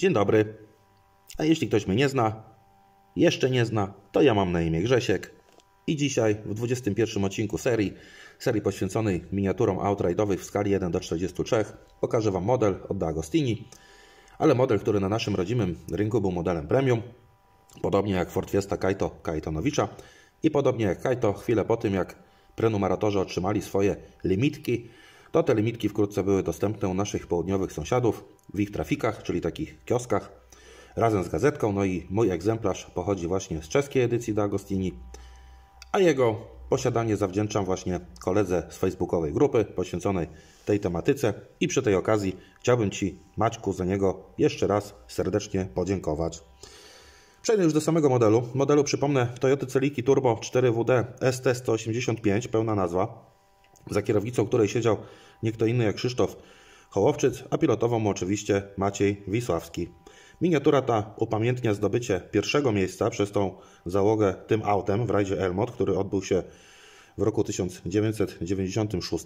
Dzień dobry. A jeśli ktoś mnie nie zna, jeszcze nie zna, to ja mam na imię Grzesiek i dzisiaj w 21 odcinku serii, serii poświęconej miniaturom outride'owych w skali 1 do 43 pokażę Wam model od D'Agostini, ale model, który na naszym rodzimym rynku był modelem premium, podobnie jak Ford Fiesta Kaito Kajtonowicza i podobnie jak Kaito chwilę po tym jak prenumeratorzy otrzymali swoje limitki, to te limitki wkrótce były dostępne u naszych południowych sąsiadów w ich trafikach, czyli takich kioskach, razem z gazetką. No i mój egzemplarz pochodzi właśnie z czeskiej edycji D'Agostini, a jego posiadanie zawdzięczam właśnie koledze z facebookowej grupy poświęconej tej tematyce i przy tej okazji chciałbym Ci, Maćku, za niego jeszcze raz serdecznie podziękować. Przejdę już do samego modelu. Modelu przypomnę Toyota Celiki Turbo 4WD ST185, pełna nazwa za kierownicą której siedział nie kto inny jak Krzysztof Hołowczyc, a pilotował mu oczywiście Maciej Wisławski. Miniatura ta upamiętnia zdobycie pierwszego miejsca przez tą załogę tym autem w rajdzie Elmot, który odbył się w roku 1996.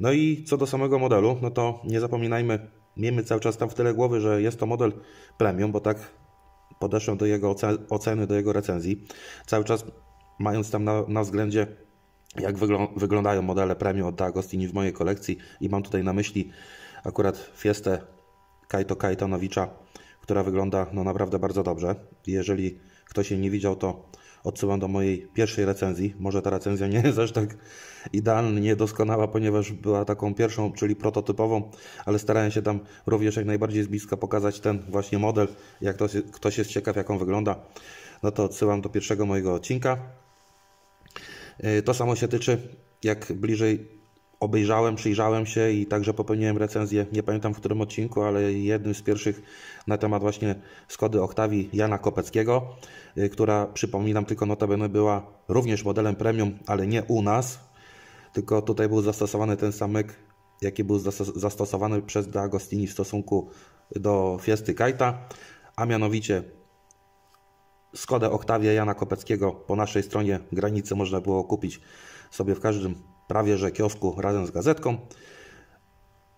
No i co do samego modelu, no to nie zapominajmy, miejmy cały czas tam w tyle głowy, że jest to model premium, bo tak podeszłem do jego oceny, do jego recenzji, cały czas mając tam na, na względzie jak wyglą wyglądają modele premium od D'Agostini w mojej kolekcji i mam tutaj na myśli akurat Fiestę Kaito Kajtonowicza, która wygląda no, naprawdę bardzo dobrze. Jeżeli ktoś jej nie widział, to odsyłam do mojej pierwszej recenzji. Może ta recenzja nie jest aż tak idealna, doskonała, ponieważ była taką pierwszą, czyli prototypową, ale starałem się tam również jak najbardziej z bliska pokazać ten właśnie model. Jak ktoś, ktoś jest ciekaw, jak on wygląda, no to odsyłam do pierwszego mojego odcinka. E, to samo się tyczy, jak bliżej obejrzałem, przyjrzałem się i także popełniłem recenzję, nie pamiętam w którym odcinku, ale jednym z pierwszych na temat właśnie Skody Oktawii Jana Kopeckiego, e, która przypominam tylko notabene była również modelem premium, ale nie u nas, tylko tutaj był zastosowany ten samek, jaki był zastosowany przez D'Agostini w stosunku do Fiesty Kajta, a mianowicie Skodę Oktawia Jana Kopeckiego po naszej stronie granicy można było kupić sobie w każdym prawie że kiosku razem z gazetką.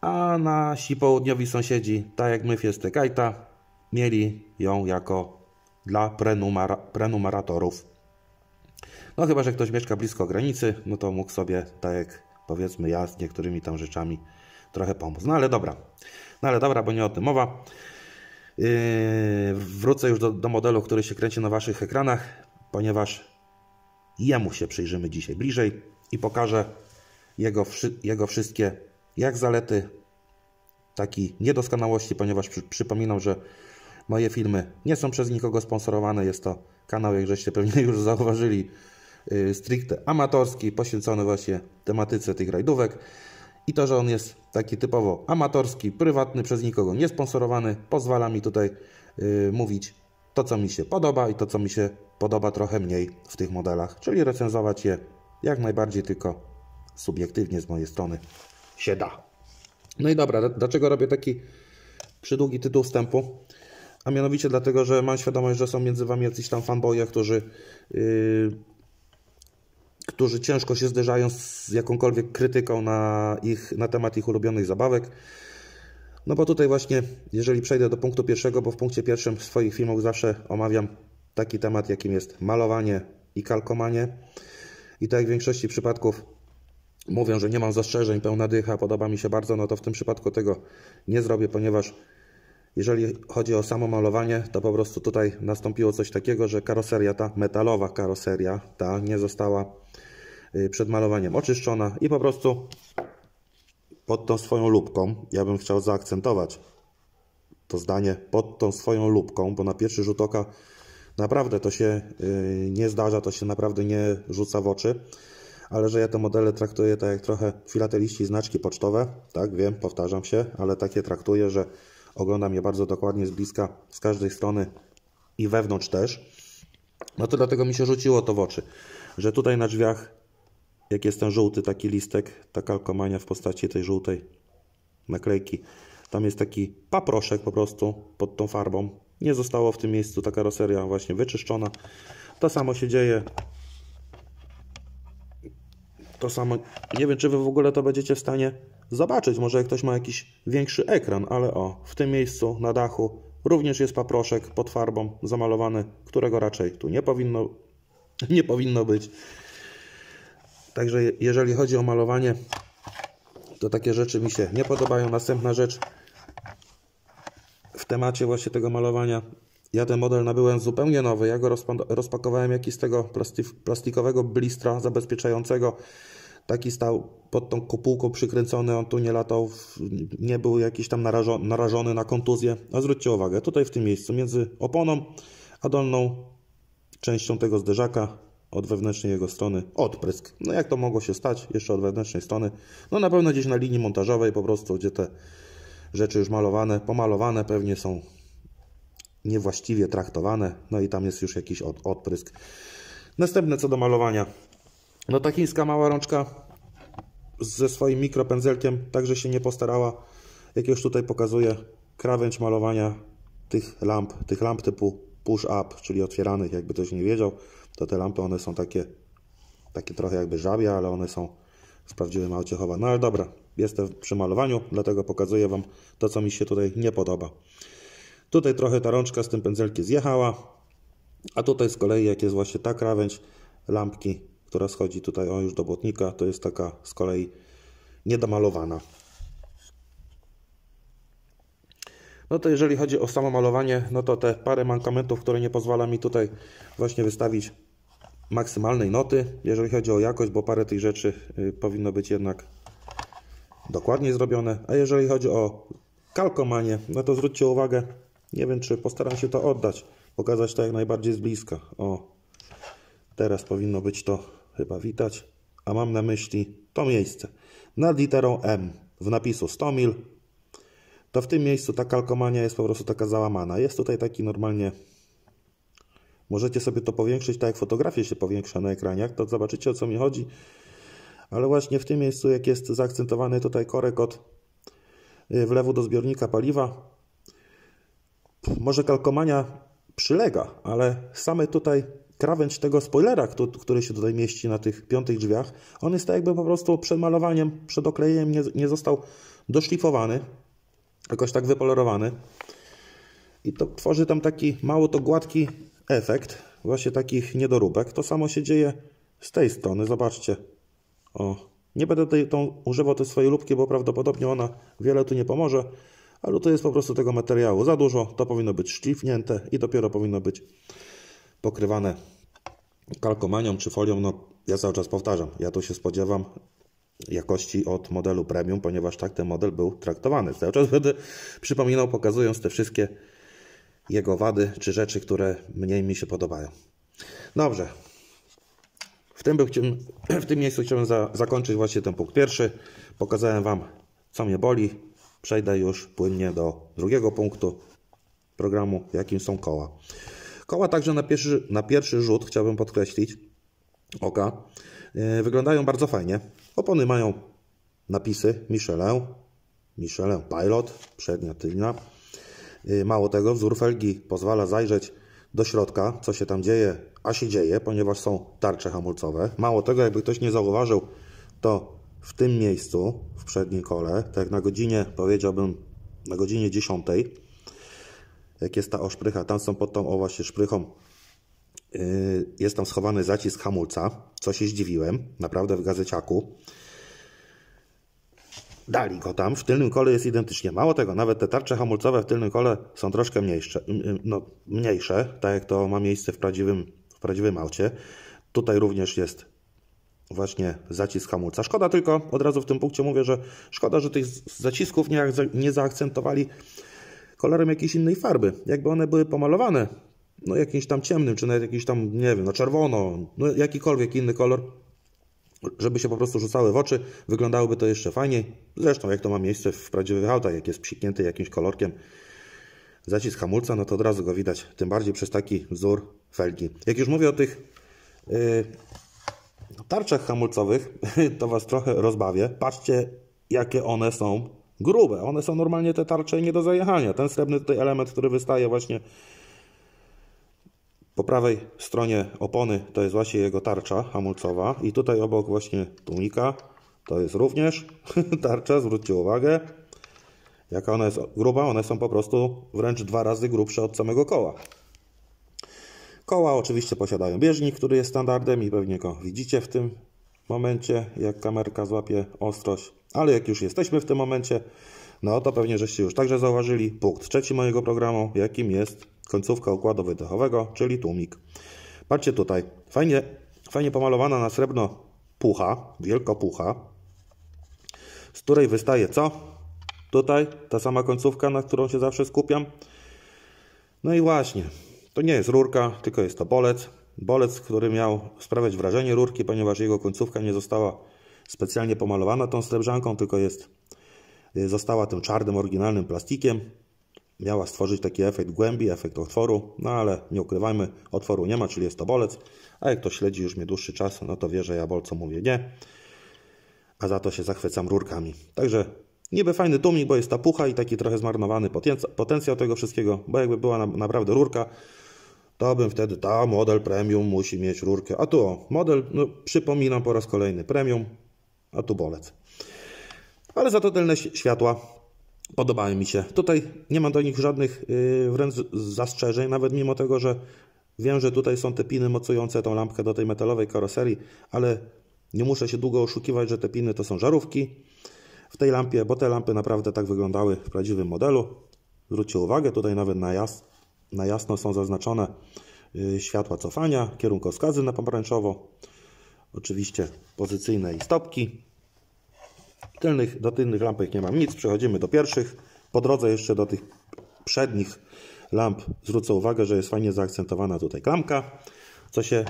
A nasi południowi sąsiedzi, tak jak my Fiesty Kajta, mieli ją jako dla prenumera prenumeratorów. No chyba, że ktoś mieszka blisko granicy, no to mógł sobie, tak jak powiedzmy ja, z niektórymi tam rzeczami trochę pomóc. No ale dobra, no ale dobra, bo nie o tym mowa. Yy, wrócę już do, do modelu, który się kręci na Waszych ekranach, ponieważ jemu się przyjrzymy dzisiaj bliżej i pokażę jego, jego wszystkie jak zalety, tak i niedoskonałości, ponieważ przy, przypominam, że moje filmy nie są przez nikogo sponsorowane. Jest to kanał, jak żeście pewnie już zauważyli, yy, stricte amatorski, poświęcony właśnie tematyce tych rajdówek i to, że on jest taki typowo amatorski, prywatny, przez nikogo niesponsorowany, pozwala mi tutaj yy, mówić to, co mi się podoba i to, co mi się podoba trochę mniej w tych modelach, czyli recenzować je jak najbardziej tylko subiektywnie z mojej strony się da. No i dobra, dlaczego robię taki przydługi tytuł wstępu? A mianowicie dlatego, że mam świadomość, że są między Wami jacyś tam fanboje, którzy yy, którzy ciężko się zderzają z jakąkolwiek krytyką na, ich, na temat ich ulubionych zabawek. No bo tutaj właśnie, jeżeli przejdę do punktu pierwszego, bo w punkcie pierwszym w swoich filmach zawsze omawiam taki temat, jakim jest malowanie i kalkomanie. I tak jak w większości przypadków mówią, że nie mam zastrzeżeń, pełna dycha, podoba mi się bardzo, no to w tym przypadku tego nie zrobię, ponieważ jeżeli chodzi o samo malowanie, to po prostu tutaj nastąpiło coś takiego, że karoseria ta, metalowa karoseria ta nie została y, przed malowaniem oczyszczona i po prostu pod tą swoją lubką, ja bym chciał zaakcentować to zdanie, pod tą swoją lubką, bo na pierwszy rzut oka naprawdę to się y, nie zdarza, to się naprawdę nie rzuca w oczy, ale że ja te modele traktuję tak jak trochę filateliści znaczki pocztowe, tak wiem, powtarzam się, ale takie traktuję, że oglądam je bardzo dokładnie z bliska, z każdej strony i wewnątrz też. No to dlatego mi się rzuciło to w oczy, że tutaj na drzwiach, jak jest ten żółty taki listek, ta kalkomania w postaci tej żółtej naklejki, tam jest taki paproszek po prostu pod tą farbą. Nie zostało w tym miejscu ta karoseria właśnie wyczyszczona. To samo się dzieje to samo. Nie wiem, czy Wy w ogóle to będziecie w stanie zobaczyć. Może ktoś ma jakiś większy ekran, ale o, w tym miejscu na dachu również jest paproszek pod farbą zamalowany, którego raczej tu nie powinno, nie powinno być. Także jeżeli chodzi o malowanie, to takie rzeczy mi się nie podobają. Następna rzecz w temacie właśnie tego malowania. Ja ten model nabyłem zupełnie nowy. Ja go rozpakowałem jakiś z tego plastikowego blistra zabezpieczającego taki stał pod tą kopułką przykręcony, on tu nie latał, nie był jakiś tam narażony, na kontuzję. A zwróćcie uwagę, tutaj w tym miejscu między oponą a dolną częścią tego zderzaka od wewnętrznej jego strony odprysk. No jak to mogło się stać jeszcze od wewnętrznej strony? No na pewno gdzieś na linii montażowej po prostu, gdzie te rzeczy już malowane, pomalowane pewnie są niewłaściwie traktowane. No i tam jest już jakiś od, odprysk. Następne co do malowania no ta chińska mała rączka ze swoim mikropędzelkiem także się nie postarała. Jak już tutaj pokazuję, krawędź malowania tych lamp, tych lamp typu push-up, czyli otwieranych, jakby ktoś nie wiedział, to te lampy one są takie, takie trochę jakby żabia, ale one są z prawdziwym aucie No ale dobra, jestem przy malowaniu, dlatego pokazuję Wam to, co mi się tutaj nie podoba. Tutaj trochę ta rączka z tym pędzelkiem zjechała, a tutaj z kolei jak jest właśnie ta krawędź lampki która schodzi tutaj o już do błotnika, to jest taka z kolei niedamalowana. No to jeżeli chodzi o samo malowanie, no to te parę mankamentów, które nie pozwala mi tutaj właśnie wystawić maksymalnej noty, jeżeli chodzi o jakość, bo parę tych rzeczy y, powinno być jednak dokładnie zrobione. A jeżeli chodzi o kalkomanie, no to zwróćcie uwagę, nie wiem czy postaram się to oddać, pokazać to jak najbardziej z bliska. O, teraz powinno być to chyba widać, a mam na myśli to miejsce. Nad literą M w napisu 100 mil, to w tym miejscu ta kalkomania jest po prostu taka załamana. Jest tutaj taki normalnie. Możecie sobie to powiększyć, tak jak fotografie się powiększa na ekranie, to zobaczycie o co mi chodzi. Ale właśnie w tym miejscu, jak jest zaakcentowany tutaj korek od y, wlewu do zbiornika paliwa, może kalkomania przylega, ale same tutaj krawędź tego spoilera, który się tutaj mieści na tych piątych drzwiach, on jest tak jakby po prostu przed malowaniem, przed oklejeniem nie, nie został doszlifowany, jakoś tak wypolerowany. I to tworzy tam taki mało to gładki efekt właśnie takich niedoróbek. To samo się dzieje z tej strony, zobaczcie. O, nie będę tej, tą, używał tej swojej lubki, bo prawdopodobnie ona wiele tu nie pomoże, ale to jest po prostu tego materiału za dużo, to powinno być szlifnięte i dopiero powinno być pokrywane kalkomanią czy folią, no ja cały czas powtarzam, ja tu się spodziewam jakości od modelu premium, ponieważ tak ten model był traktowany. Cały czas będę przypominał, pokazując te wszystkie jego wady czy rzeczy, które mniej mi się podobają. Dobrze. W tym, w tym miejscu chciałem za, zakończyć właśnie ten punkt pierwszy. Pokazałem Wam, co mnie boli. Przejdę już płynnie do drugiego punktu programu, jakim są koła. Koła także na pierwszy, na pierwszy rzut, chciałbym podkreślić, oka, e, wyglądają bardzo fajnie. Opony mają napisy Michelin, Michelin Pilot, przednia, tylna. E, mało tego, wzór felgi pozwala zajrzeć do środka, co się tam dzieje, a się dzieje, ponieważ są tarcze hamulcowe. Mało tego, jakby ktoś nie zauważył, to w tym miejscu, w przedniej kole, tak na godzinie, powiedziałbym, na godzinie 10, jak jest ta oszprycha, tam są pod tą o właśnie szprychą, yy, jest tam schowany zacisk hamulca, co się zdziwiłem, naprawdę w gazeciaku. Dali go tam, w tylnym kole jest identycznie. Mało tego, nawet te tarcze hamulcowe w tylnym kole są troszkę mniejsze, yy, yy, no, mniejsze tak jak to ma miejsce w prawdziwym, w prawdziwym aucie. Tutaj również jest właśnie zacisk hamulca. Szkoda tylko, od razu w tym punkcie mówię, że szkoda, że tych zacisków nie, nie zaakcentowali kolorem jakiejś innej farby. Jakby one były pomalowane, no jakimś tam ciemnym, czy nawet jakiś tam, nie wiem, na no, czerwono, no jakikolwiek inny kolor, żeby się po prostu rzucały w oczy, wyglądałoby to jeszcze fajniej. Zresztą jak to ma miejsce w prawdziwych autach, jak jest psiknięty jakimś kolorkiem zacisk hamulca, no to od razu go widać, tym bardziej przez taki wzór felgi. Jak już mówię o tych yy, tarczach hamulcowych, to Was trochę rozbawię. Patrzcie, jakie one są grube. One są normalnie te tarcze nie do zajechania. Ten srebrny tutaj element, który wystaje właśnie po prawej stronie opony, to jest właśnie jego tarcza hamulcowa. I tutaj obok właśnie tunika, to jest również tarcza, zwróćcie uwagę. Jaka ona jest gruba, one są po prostu wręcz dwa razy grubsze od samego koła. Koła oczywiście posiadają bieżnik, który jest standardem i pewnie go widzicie w tym momencie, jak kamerka złapie ostrość. Ale jak już jesteśmy w tym momencie, no to pewnie żeście już także zauważyli punkt trzeci mojego programu, jakim jest końcówka układu wydechowego, czyli tłumik. Patrzcie tutaj, fajnie, fajnie pomalowana na srebrno pucha, wielka pucha, z której wystaje co? Tutaj ta sama końcówka, na którą się zawsze skupiam. No i właśnie, to nie jest rurka, tylko jest to bolec. Bolec, który miał sprawiać wrażenie rurki, ponieważ jego końcówka nie została specjalnie pomalowana tą srebrzanką, tylko jest y, została tym czarnym, oryginalnym plastikiem. Miała stworzyć taki efekt głębi, efekt otworu, no ale nie ukrywajmy, otworu nie ma, czyli jest to bolec. A jak ktoś śledzi już mnie dłuższy czas, no to wie, że ja bolcom mówię nie. A za to się zachwycam rurkami. Także niby fajny tumik, bo jest ta pucha i taki trochę zmarnowany potencjał tego wszystkiego, bo jakby była naprawdę rurka, to bym wtedy, ta model premium musi mieć rurkę. A tu o, model, no, przypominam po raz kolejny, premium a tu bolec. Ale za to tylne światła podobały mi się. Tutaj nie mam do nich żadnych y, wręcz zastrzeżeń, nawet mimo tego, że wiem, że tutaj są te piny mocujące tą lampkę do tej metalowej karoserii, ale nie muszę się długo oszukiwać, że te piny to są żarówki w tej lampie, bo te lampy naprawdę tak wyglądały w prawdziwym modelu. Zwróćcie uwagę, tutaj nawet na, jas na jasno są zaznaczone y, światła cofania, kierunkowskazy na pomarańczowo oczywiście pozycyjne i stopki. Tylnych, do tylnych lampek nie mam nic, przechodzimy do pierwszych. Po drodze jeszcze do tych przednich lamp zwrócę uwagę, że jest fajnie zaakcentowana tutaj klamka, co się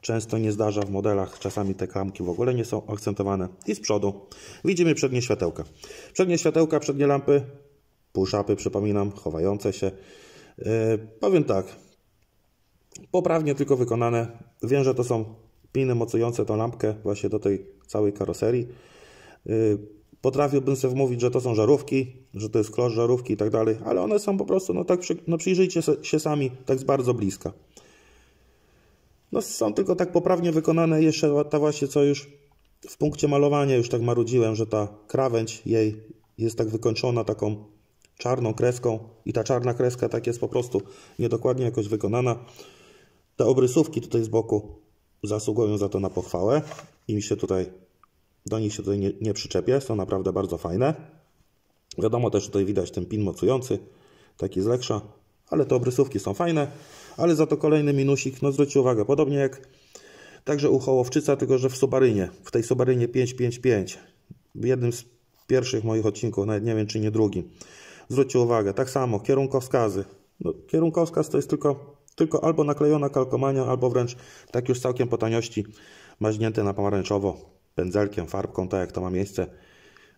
często nie zdarza w modelach. Czasami te klamki w ogóle nie są akcentowane. I z przodu widzimy przednie światełka. Przednie światełka, przednie lampy, push-upy przypominam, chowające się. Yy, powiem tak, poprawnie tylko wykonane. Wiem, że to są piny mocujące tą lampkę właśnie do tej całej karoserii. Y, potrafiłbym sobie wmówić, że to są żarówki, że to jest klosz żarówki i tak dalej, ale one są po prostu, no tak, no przyjrzyjcie się sami, tak z bardzo bliska. No są tylko tak poprawnie wykonane, jeszcze ta właśnie, co już w punkcie malowania już tak marudziłem, że ta krawędź jej jest tak wykończona taką czarną kreską i ta czarna kreska tak jest po prostu niedokładnie jakoś wykonana. Te obrysówki tutaj z boku zasługują za to na pochwałę. i mi się tutaj, do nich się tutaj nie, nie przyczepię, są naprawdę bardzo fajne. Wiadomo też tutaj widać ten pin mocujący, taki z leksza, ale te obrysówki są fajne, ale za to kolejny minusik, no zwróćcie uwagę, podobnie jak także u Hołowczyca, tylko że w Subarynie, w tej Subarynie 555, w jednym z pierwszych moich odcinków, nawet nie wiem czy nie drugim. Zwróćcie uwagę, tak samo kierunkowskazy. No, kierunkowskaz to jest tylko tylko albo naklejona kalkomania, albo wręcz tak już całkiem po taniości maźnięte na pomarańczowo pędzelkiem, farbką, tak jak to ma miejsce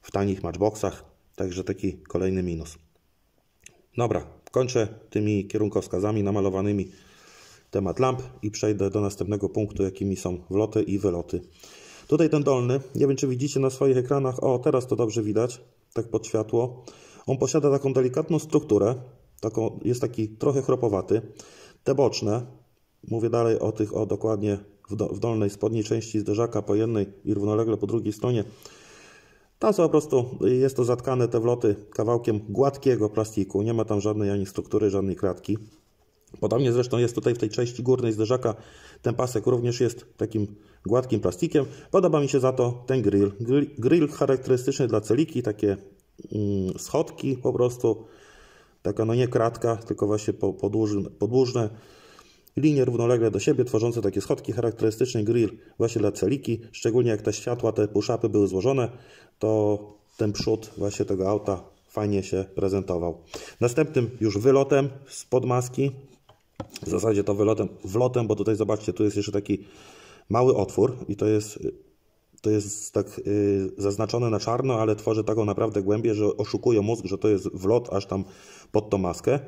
w tanich matchboxach. Także taki kolejny minus. Dobra, kończę tymi kierunkowskazami namalowanymi temat lamp i przejdę do następnego punktu, jakimi są wloty i wyloty. Tutaj ten dolny, nie wiem czy widzicie na swoich ekranach, o teraz to dobrze widać, tak pod światło. On posiada taką delikatną strukturę, taką, jest taki trochę chropowaty. Te boczne, mówię dalej o tych, o dokładnie w, do, w dolnej, spodniej części zderzaka po jednej i równolegle po drugiej stronie, tam są po prostu, jest to zatkane te wloty kawałkiem gładkiego plastiku, nie ma tam żadnej ani struktury, żadnej kratki. Podobnie zresztą jest tutaj w tej części górnej zderzaka, ten pasek również jest takim gładkim plastikiem. Podoba mi się za to ten grill. Grill, charakterystyczny dla celiki, takie mm, schodki po prostu, Taka no nie kratka, tylko właśnie podłużne, linie równolegle do siebie, tworzące takie schodki charakterystyczne grill właśnie dla celiki. Szczególnie jak te światła, te puszapy były złożone, to ten przód właśnie tego auta fajnie się prezentował. Następnym już wylotem z podmaski, w zasadzie to wylotem, wlotem, bo tutaj zobaczcie, tu jest jeszcze taki mały otwór i to jest to jest tak y, zaznaczone na czarno, ale tworzy taką naprawdę głębię, że oszukuje mózg, że to jest wlot aż tam pod tą maskę.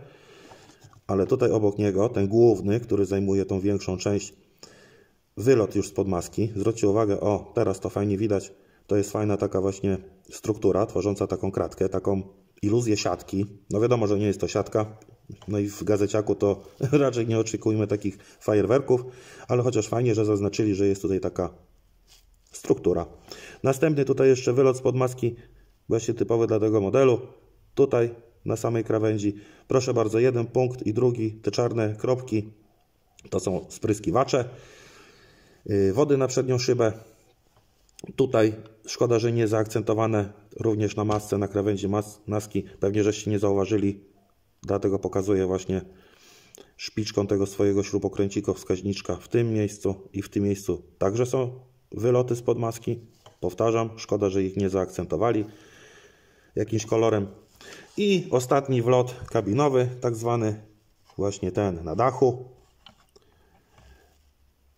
Ale tutaj obok niego, ten główny, który zajmuje tą większą część, wylot już spod maski. Zwróćcie uwagę, o, teraz to fajnie widać, to jest fajna taka właśnie struktura, tworząca taką kratkę, taką iluzję siatki. No wiadomo, że nie jest to siatka, no i w gazeciaku to raczej nie oczekujmy takich fajerwerków, ale chociaż fajnie, że zaznaczyli, że jest tutaj taka struktura. Następny tutaj jeszcze wylot spod maski, właśnie typowy dla tego modelu. Tutaj na samej krawędzi, proszę bardzo, jeden punkt i drugi, te czarne kropki, to są spryskiwacze. Y, wody na przednią szybę. Tutaj szkoda, że nie zaakcentowane również na masce, na krawędzi mas maski. Pewnie żeście nie zauważyli, dlatego pokazuję właśnie szpiczką tego swojego śrubokręcika wskaźniczka w tym miejscu i w tym miejscu także są wyloty spod maski. Powtarzam, szkoda, że ich nie zaakcentowali jakimś kolorem. I ostatni wlot kabinowy, tak zwany właśnie ten na dachu.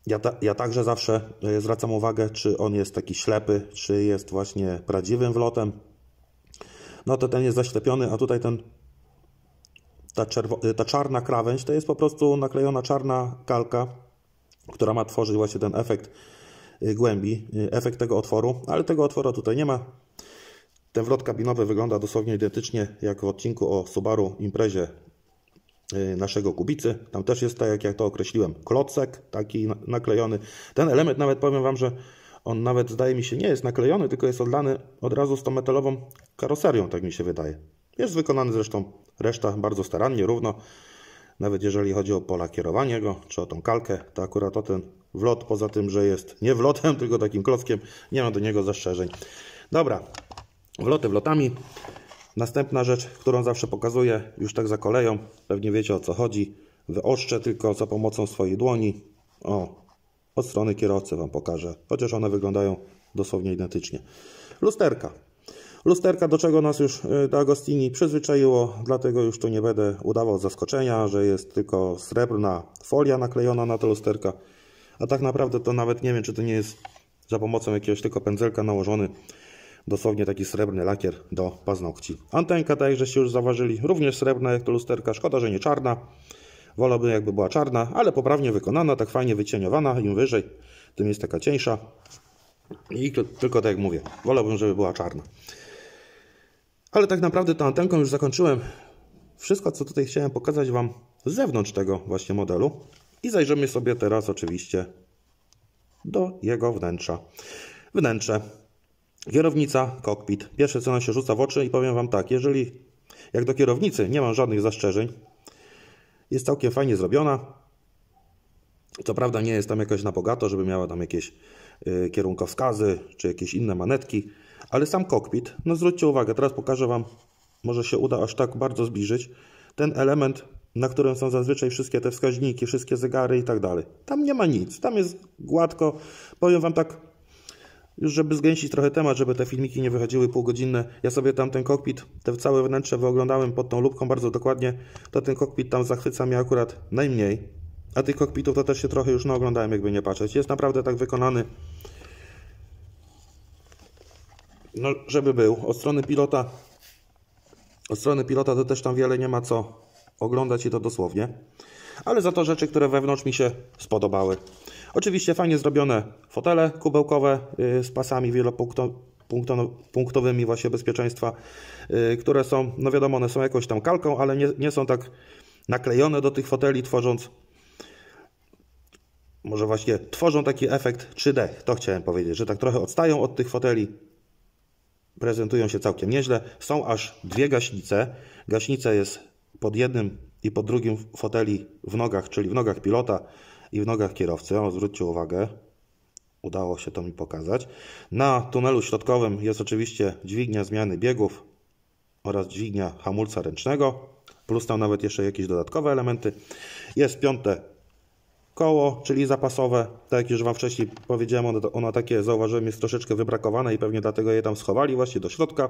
Ja, ta, ja także zawsze e, zwracam uwagę, czy on jest taki ślepy, czy jest właśnie prawdziwym wlotem. No to ten jest zaślepiony, a tutaj ten ta, e, ta, czarna krawędź to jest po prostu naklejona czarna kalka, która ma tworzyć właśnie ten efekt Y, głębi y, efekt tego otworu, ale tego otworu tutaj nie ma. Ten wlot kabinowy wygląda dosłownie identycznie jak w odcinku o Subaru Imprezie y, naszego kubicy. Tam też jest, tak jak ja to określiłem, klocek taki naklejony. Ten element nawet powiem Wam, że on nawet zdaje mi się nie jest naklejony, tylko jest odlany od razu z tą metalową karoserią, tak mi się wydaje. Jest wykonany zresztą reszta bardzo starannie, równo. Nawet jeżeli chodzi o pola kierowania go, czy o tą kalkę, to akurat o ten wlot, poza tym, że jest nie wlotem, tylko takim klockiem, nie mam do niego zastrzeżeń. Dobra, wloty wlotami. Następna rzecz, którą zawsze pokazuję, już tak za koleją, pewnie wiecie o co chodzi. Wyoszczę tylko za pomocą swojej dłoni. O, od strony kierowcy Wam pokażę, chociaż one wyglądają dosłownie identycznie. Lusterka. Lusterka, do czego nas już y, D'Agostini przyzwyczaiło, dlatego już tu nie będę udawał zaskoczenia, że jest tylko srebrna folia naklejona na te lusterka. A tak naprawdę to nawet nie wiem, czy to nie jest za pomocą jakiegoś tylko pędzelka nałożony dosłownie taki srebrny lakier do paznokci. Antenka, tak żeście już zauważyli, również srebrna jak to lusterka, szkoda, że nie czarna. Wolałbym jakby była czarna, ale poprawnie wykonana, tak fajnie wycieniowana, im wyżej, tym jest taka cieńsza. I tylko tak jak mówię, wolałbym, żeby była czarna. Ale tak naprawdę tę antenkę już zakończyłem. Wszystko, co tutaj chciałem pokazać Wam z zewnątrz tego właśnie modelu. I zajrzymy sobie teraz oczywiście do jego wnętrza. Wnętrze, kierownica, kokpit. Pierwsze co nam się rzuca w oczy i powiem Wam tak, jeżeli jak do kierownicy nie mam żadnych zastrzeżeń, jest całkiem fajnie zrobiona. Co prawda nie jest tam jakoś na bogato, żeby miała tam jakieś y, kierunkowskazy czy jakieś inne manetki. Ale sam kokpit, no zwróćcie uwagę, teraz pokażę Wam, może się uda aż tak bardzo zbliżyć, ten element, na którym są zazwyczaj wszystkie te wskaźniki, wszystkie zegary i tak dalej. Tam nie ma nic, tam jest gładko. Powiem Wam tak, już żeby zgęścić trochę temat, żeby te filmiki nie wychodziły półgodzinne, ja sobie tam ten kokpit, te całe wnętrze wyoglądałem pod tą lubką bardzo dokładnie, to ten kokpit tam zachwyca mnie akurat najmniej, a tych kokpitów to też się trochę już naoglądałem, jakby nie patrzeć. Jest naprawdę tak wykonany, no, żeby był. Od strony pilota od strony pilota to też tam wiele nie ma co oglądać i to dosłownie. Ale za to rzeczy, które wewnątrz mi się spodobały. Oczywiście fajnie zrobione fotele kubełkowe y, z pasami wielopunktowymi właśnie bezpieczeństwa, y, które są, no wiadomo, one są jakąś tam kalką, ale nie, nie są tak naklejone do tych foteli, tworząc może właśnie tworzą taki efekt 3D. To chciałem powiedzieć, że tak trochę odstają od tych foteli, prezentują się całkiem nieźle. Są aż dwie gaśnice. Gaśnica jest pod jednym i pod drugim foteli w nogach, czyli w nogach pilota i w nogach kierowcy. O, zwróćcie uwagę, udało się to mi pokazać. Na tunelu środkowym jest oczywiście dźwignia zmiany biegów oraz dźwignia hamulca ręcznego, plus tam nawet jeszcze jakieś dodatkowe elementy. Jest piąte Koło, czyli zapasowe, tak jak już Wam wcześniej powiedziałem, ono, ono takie zauważyłem jest troszeczkę wybrakowane i pewnie dlatego je tam schowali właśnie do środka.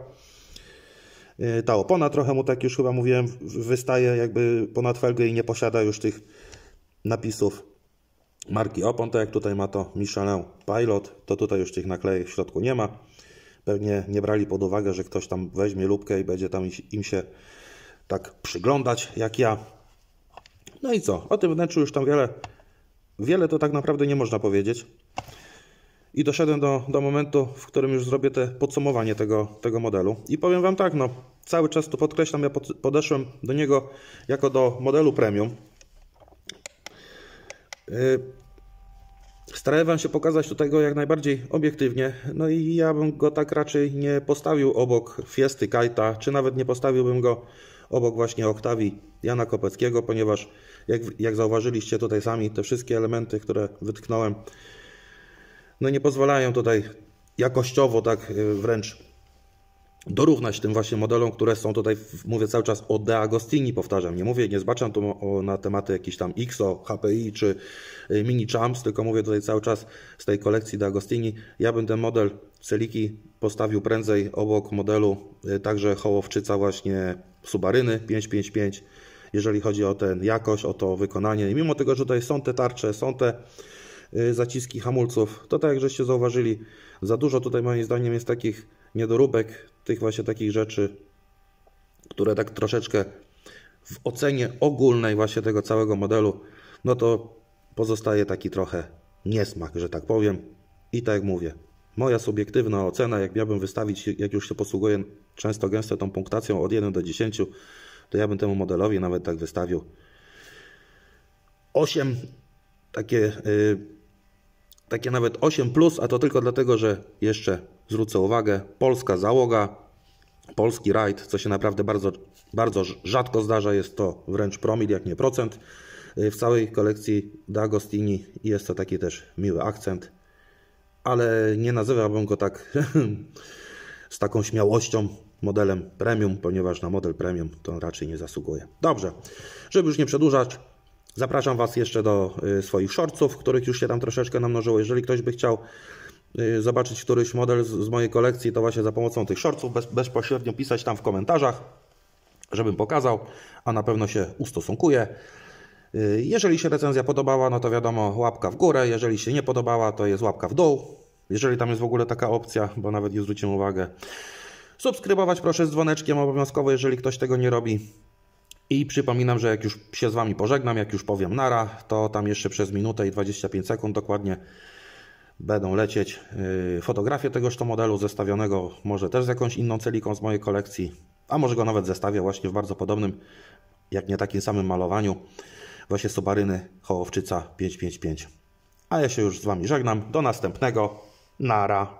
E, ta opona trochę mu, tak już chyba mówiłem, wystaje jakby ponad felgę i nie posiada już tych napisów marki opon, tak jak tutaj ma to Michelin Pilot, to tutaj już tych naklejek w środku nie ma. Pewnie nie brali pod uwagę, że ktoś tam weźmie lubkę i będzie tam im się tak przyglądać jak ja. No i co? O tym wnętrzu już tam wiele Wiele to tak naprawdę nie można powiedzieć. I doszedłem do, do momentu, w którym już zrobię te podsumowanie tego, tego modelu. I powiem Wam tak, no, cały czas to podkreślam, ja pod, podeszłem do niego jako do modelu premium. Y, starałem się pokazać tutaj go jak najbardziej obiektywnie. No i ja bym go tak raczej nie postawił obok Fiesty, Kajta, czy nawet nie postawiłbym go obok właśnie Oktawii Jana Kopeckiego, ponieważ jak, jak zauważyliście tutaj sami, te wszystkie elementy, które wytknąłem, no nie pozwalają tutaj jakościowo tak e, wręcz dorównać tym właśnie modelom, które są tutaj, mówię cały czas o De Agostini, powtarzam, nie mówię, nie zbaczam tu na tematy jakichś tam XO, HPI czy e, Mini Champs, tylko mówię tutaj cały czas z tej kolekcji De Agostini, ja bym ten model Celiki postawił prędzej obok modelu e, także Hołowczyca właśnie Subaryny 555, jeżeli chodzi o ten jakość, o to wykonanie. I mimo tego, że tutaj są te tarcze, są te y, zaciski hamulców, to tak jak żeście zauważyli, za dużo tutaj moim zdaniem jest takich niedoróbek, tych właśnie takich rzeczy, które tak troszeczkę w ocenie ogólnej właśnie tego całego modelu, no to pozostaje taki trochę niesmak, że tak powiem. I tak jak mówię, moja subiektywna ocena, jak miałbym wystawić, jak już się posługuję często gęsto tą punktacją od 1 do 10, to ja bym temu modelowi nawet tak wystawił 8, takie, yy, takie nawet 8, plus, a to tylko dlatego, że jeszcze zwrócę uwagę, polska załoga, polski rajd, co się naprawdę bardzo, bardzo rzadko zdarza, jest to wręcz promil, jak nie procent. Y, w całej kolekcji D'Agostini jest to taki też miły akcent, ale nie nazywałbym go tak z taką śmiałością modelem premium, ponieważ na model premium to raczej nie zasługuje. Dobrze, żeby już nie przedłużać, zapraszam Was jeszcze do y, swoich shortców, których już się tam troszeczkę namnożyło. Jeżeli ktoś by chciał y, zobaczyć któryś model z mojej kolekcji, to właśnie za pomocą tych shortców bez, bezpośrednio pisać tam w komentarzach, żebym pokazał, a na pewno się ustosunkuję. Y, jeżeli się recenzja podobała, no to wiadomo, łapka w górę. Jeżeli się nie podobała, to jest łapka w dół. Jeżeli tam jest w ogóle taka opcja, bo nawet nie zwróciłem uwagę. Subskrybować proszę z dzwoneczkiem obowiązkowo, jeżeli ktoś tego nie robi. I przypominam, że jak już się z Wami pożegnam, jak już powiem nara, to tam jeszcze przez minutę i 25 sekund dokładnie będą lecieć yy, fotografie tegoż to modelu zestawionego, może też z jakąś inną celiką z mojej kolekcji, a może go nawet zestawię właśnie w bardzo podobnym, jak nie takim samym malowaniu, właśnie Subaryny Hołowczyca 555. A ja się już z Wami żegnam, do następnego, nara.